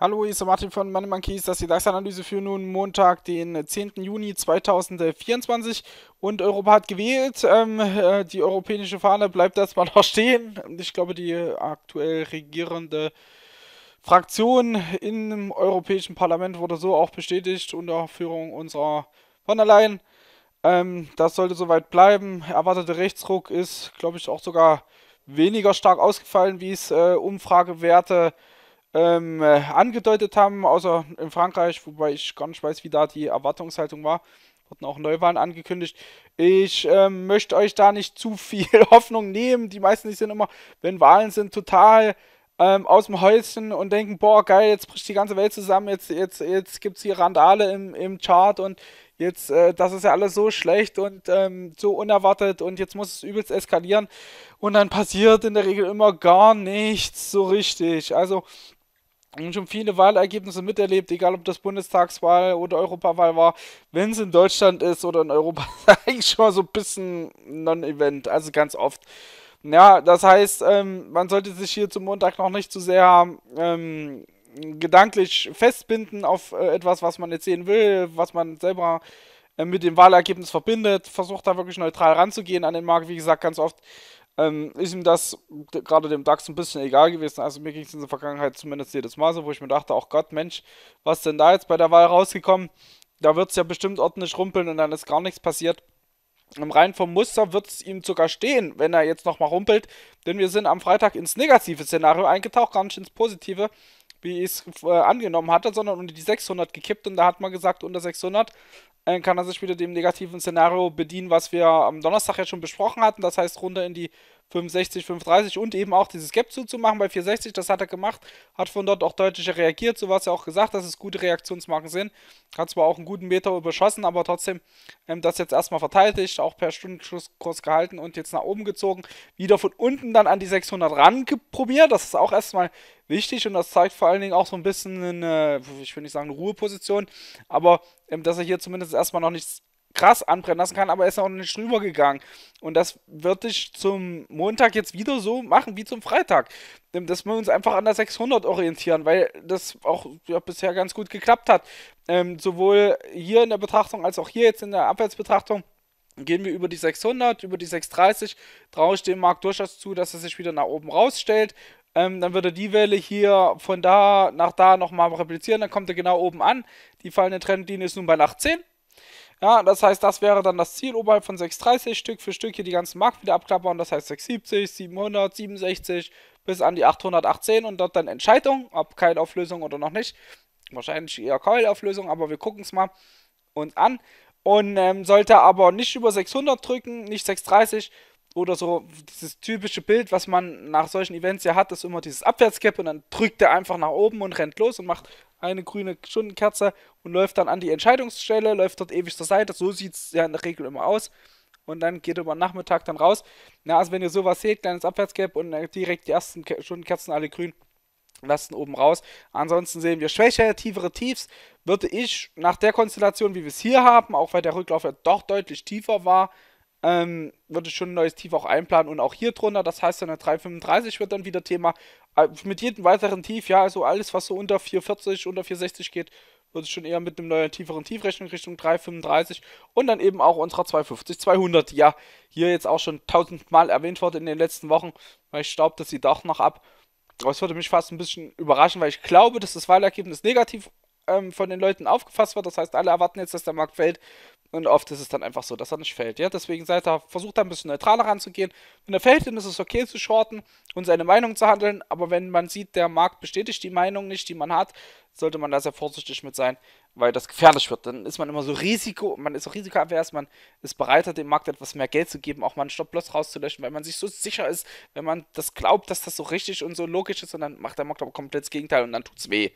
Hallo, hier ist Martin von Money Monkeys. Das ist die DAX-Analyse für nun Montag, den 10. Juni 2024. Und Europa hat gewählt. Ähm, äh, die europäische Fahne bleibt erstmal noch stehen. Ich glaube, die aktuell regierende Fraktion im Europäischen Parlament wurde so auch bestätigt unter Führung unserer von der Leyen. Ähm, das sollte soweit bleiben. Erwartete Rechtsruck ist, glaube ich, auch sogar weniger stark ausgefallen, wie es äh, Umfragewerte ähm, äh, angedeutet haben, außer in Frankreich, wobei ich gar nicht weiß, wie da die Erwartungshaltung war. Wurden auch Neuwahlen angekündigt. Ich äh, möchte euch da nicht zu viel Hoffnung nehmen. Die meisten die sind immer, wenn Wahlen sind, total ähm, aus dem Häuschen und denken, boah, geil, jetzt bricht die ganze Welt zusammen, jetzt, jetzt, jetzt gibt es hier Randale im, im Chart und jetzt, äh, das ist ja alles so schlecht und ähm, so unerwartet und jetzt muss es übelst eskalieren. Und dann passiert in der Regel immer gar nichts so richtig. Also schon viele Wahlergebnisse miterlebt, egal ob das Bundestagswahl oder Europawahl war. Wenn es in Deutschland ist oder in Europa, eigentlich schon mal so ein bisschen Non-Event, also ganz oft. Ja, das heißt, ähm, man sollte sich hier zum Montag noch nicht zu sehr ähm, gedanklich festbinden auf äh, etwas, was man jetzt sehen will, was man selber äh, mit dem Wahlergebnis verbindet. Versucht da wirklich neutral ranzugehen an den Markt. Wie gesagt, ganz oft ähm, ist ihm das gerade dem DAX ein bisschen egal gewesen. Also mir ging es in der Vergangenheit zumindest jedes Mal so, wo ich mir dachte, ach Gott, Mensch, was denn da jetzt bei der Wahl rausgekommen? Da wird es ja bestimmt ordentlich rumpeln und dann ist gar nichts passiert. Im rein vom Muster wird es ihm sogar stehen, wenn er jetzt nochmal rumpelt. Denn wir sind am Freitag ins negative Szenario eingetaucht, gar nicht ins positive, wie ich es äh, angenommen hatte, sondern unter die 600 gekippt. Und da hat man gesagt, unter 600 äh, kann er sich wieder dem negativen Szenario bedienen, was wir am Donnerstag ja schon besprochen hatten. Das heißt, runter in die 65, 35 und eben auch dieses Gap zuzumachen bei 460. Das hat er gemacht, hat von dort auch deutlich reagiert, so was er auch gesagt, dass es gute Reaktionsmarken sind. Hat zwar auch einen guten Meter überschossen, aber trotzdem ähm, das jetzt erstmal verteidigt, auch per Stundenschlusskurs gehalten und jetzt nach oben gezogen. Wieder von unten dann an die 600 ran probiert. Das ist auch erstmal wichtig und das zeigt vor allen Dingen auch so ein bisschen eine, ich will nicht sagen eine Ruheposition, aber ähm, dass er hier zumindest erstmal noch nichts krass anbrennen lassen kann, aber er ist auch nicht rübergegangen. Und das wird ich zum Montag jetzt wieder so machen wie zum Freitag. Dass wir uns einfach an der 600 orientieren, weil das auch ja, bisher ganz gut geklappt hat. Ähm, sowohl hier in der Betrachtung als auch hier jetzt in der Abwärtsbetrachtung gehen wir über die 600, über die 630, traue ich dem Markt durchaus zu, dass er sich wieder nach oben rausstellt. Ähm, dann würde die Welle hier von da nach da nochmal replizieren, dann kommt er genau oben an. Die fallende Trendlinie ist nun bei 18. Ja, das heißt, das wäre dann das Ziel oberhalb von 630, Stück für Stück hier die ganzen Markt wieder abklappern. Das heißt 670, 700, 67 bis an die 818 und dort dann Entscheidung, ob Keilauflösung oder noch nicht. Wahrscheinlich eher Keilauflösung, aber wir gucken es mal uns an. Und ähm, sollte aber nicht über 600 drücken, nicht 630, oder so dieses typische Bild, was man nach solchen Events ja hat, ist immer dieses Abwärtscap und dann drückt er einfach nach oben und rennt los und macht eine grüne Stundenkerze und läuft dann an die Entscheidungsstelle, läuft dort ewig zur Seite. So sieht es ja in der Regel immer aus. Und dann geht er über Nachmittag dann raus. Na, also wenn ihr sowas seht, kleines Abwärtscap und äh, direkt die ersten Stundenkerzen alle grün lassen oben raus. Ansonsten sehen wir schwächer, tiefere Tiefs. Würde ich nach der Konstellation, wie wir es hier haben, auch weil der Rücklauf ja doch deutlich tiefer war, ähm, würde schon ein neues Tief auch einplanen und auch hier drunter, das heißt eine 335 wird dann wieder Thema. Äh, mit jedem weiteren Tief, ja, also alles, was so unter 440, unter 460 geht, würde ich schon eher mit einem neuen tieferen Tiefrechnung Richtung 335 und dann eben auch unserer 250, 200, die ja hier jetzt auch schon tausendmal erwähnt wurde in den letzten Wochen, weil ich staubte sie doch noch ab. Aber es würde mich fast ein bisschen überraschen, weil ich glaube, dass das Wahlergebnis negativ ähm, von den Leuten aufgefasst wird. Das heißt, alle erwarten jetzt, dass der Markt fällt. Und oft ist es dann einfach so, dass er nicht fällt. Ja? Deswegen seid da, versucht da ein bisschen neutraler ranzugehen. Wenn er fällt, dann ist es okay zu shorten und seine Meinung zu handeln. Aber wenn man sieht, der Markt bestätigt die Meinung nicht, die man hat, sollte man da sehr vorsichtig mit sein weil das gefährlich wird. Dann ist man immer so Risiko, man ist auch risikoavers, man ist bereiter, dem Markt etwas mehr Geld zu geben, auch mal einen Stop-Loss rauszulöschen, weil man sich so sicher ist, wenn man das glaubt, dass das so richtig und so logisch ist und dann macht der Markt aber komplett das Gegenteil und dann tut's weh.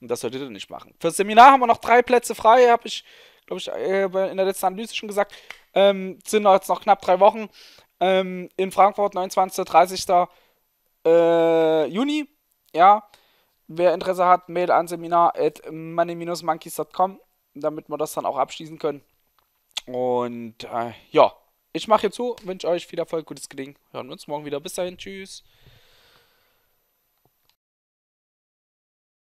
Und das solltet ihr nicht machen. Fürs Seminar haben wir noch drei Plätze frei, habe ich, glaube ich, äh, in der letzten Analyse schon gesagt. Ähm, sind jetzt noch knapp drei Wochen. Ähm, in Frankfurt, 29. 30. Äh, Juni. Ja, Wer Interesse hat, Mail an Seminar at money-monkeys.com, damit wir das dann auch abschließen können. Und äh, ja, ich mache hier zu, wünsche euch viel Erfolg, gutes Gelingen. Hören wir uns morgen wieder. Bis dahin, tschüss.